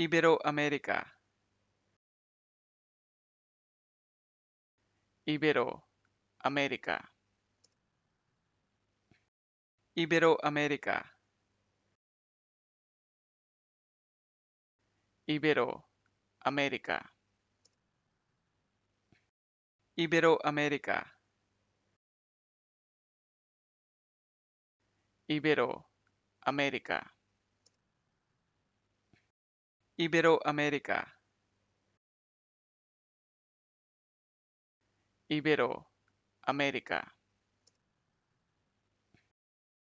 Iberoamérica. Iberoamérica Iberoamérica Iberoamérica. Iberoamérica Iberoamérica. Ibero, Iberoamérica. Ibero, América.